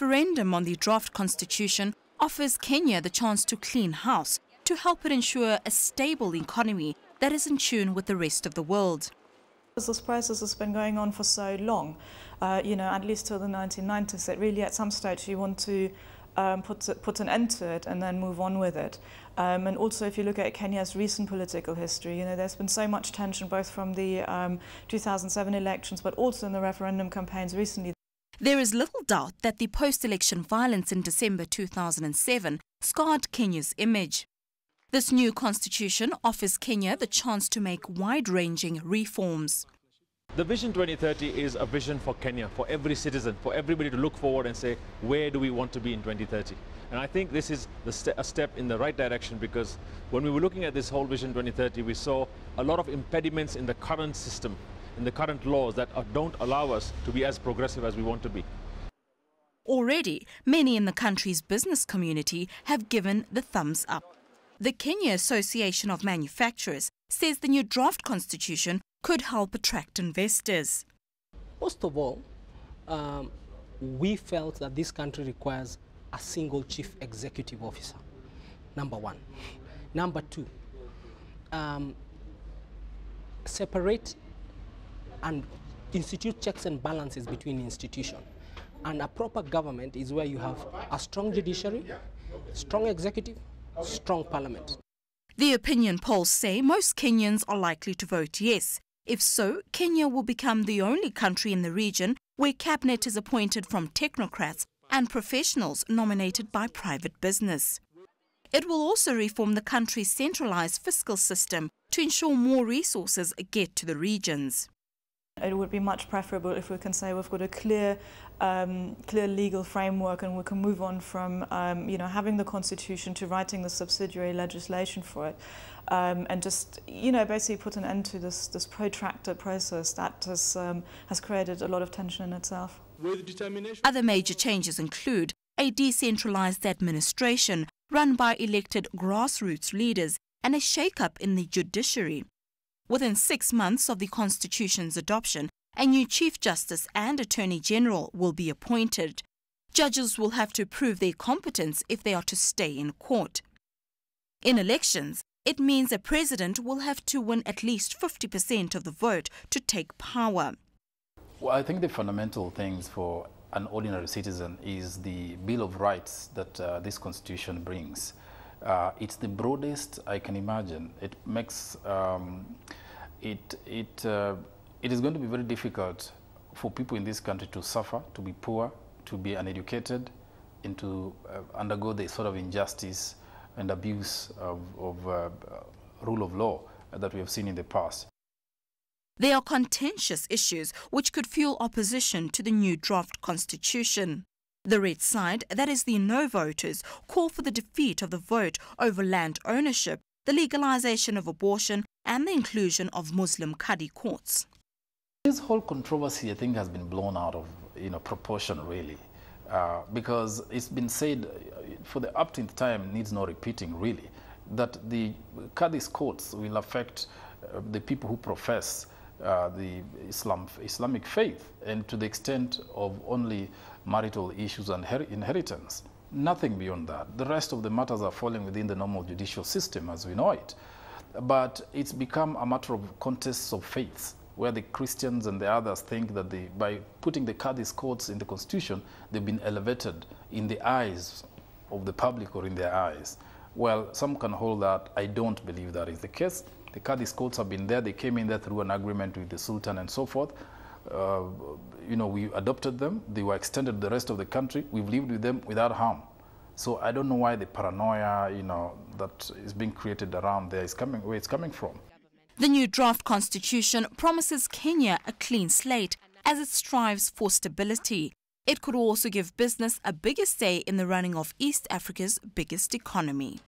referendum on the draft constitution offers Kenya the chance to clean house to help it ensure a stable economy that is in tune with the rest of the world. This process has been going on for so long, uh, you know, at least till the 1990s, that really at some stage you want to um, put, put an end to it and then move on with it. Um, and also, if you look at Kenya's recent political history, you know, there's been so much tension both from the um, 2007 elections but also in the referendum campaigns recently. There is little doubt that the post election violence in December 2007 scarred Kenya's image. This new constitution offers Kenya the chance to make wide ranging reforms. The Vision 2030 is a vision for Kenya, for every citizen, for everybody to look forward and say, where do we want to be in 2030? And I think this is a step in the right direction because when we were looking at this whole Vision 2030, we saw a lot of impediments in the current system in the current laws that don't allow us to be as progressive as we want to be. Already, many in the country's business community have given the thumbs up. The Kenya Association of Manufacturers says the new draft constitution could help attract investors. First of all, um, we felt that this country requires a single chief executive officer, number one. Number two, um, separate and institute checks and balances between institutions. And a proper government is where you have a strong judiciary, strong executive, strong parliament. The opinion polls say most Kenyans are likely to vote yes. If so, Kenya will become the only country in the region where cabinet is appointed from technocrats and professionals nominated by private business. It will also reform the country's centralized fiscal system to ensure more resources get to the regions. It would be much preferable if we can say we've got a clear, um, clear legal framework and we can move on from um, you know, having the constitution to writing the subsidiary legislation for it. Um, and just you know, basically put an end to this, this protracted process that has, um, has created a lot of tension in itself. Other major changes include a decentralized administration run by elected grassroots leaders and a shake-up in the judiciary. Within six months of the Constitution's adoption, a new Chief Justice and Attorney General will be appointed. Judges will have to prove their competence if they are to stay in court. In elections, it means a president will have to win at least 50% of the vote to take power. Well, I think the fundamental things for an ordinary citizen is the Bill of Rights that uh, this constitution brings. Uh, it's the broadest I can imagine. It makes um, it it uh, it is going to be very difficult for people in this country to suffer, to be poor, to be uneducated, and to uh, undergo the sort of injustice and abuse of, of uh, rule of law that we have seen in the past. They are contentious issues which could fuel opposition to the new draft constitution. The red side, that is the no voters, call for the defeat of the vote over land ownership, the legalization of abortion, and the inclusion of Muslim Qadi courts. This whole controversy, I think, has been blown out of you know proportion, really, uh, because it's been said uh, for the upteenth time needs no repeating, really, that the Qadi's courts will affect uh, the people who profess uh, the Islam, Islamic faith and to the extent of only marital issues and inheritance. Nothing beyond that. The rest of the matters are falling within the normal judicial system as we know it. But it's become a matter of contests of faiths where the Christians and the others think that they, by putting the Cadiz courts in the constitution, they've been elevated in the eyes of the public or in their eyes. Well, some can hold that. I don't believe that is the case. The Kurdish courts have been there. They came in there through an agreement with the Sultan and so forth. Uh, you know, we adopted them. They were extended to the rest of the country. We've lived with them without harm. So I don't know why the paranoia, you know, that is being created around there is coming where it's coming from. The new draft constitution promises Kenya a clean slate as it strives for stability. It could also give business a bigger say in the running of East Africa's biggest economy.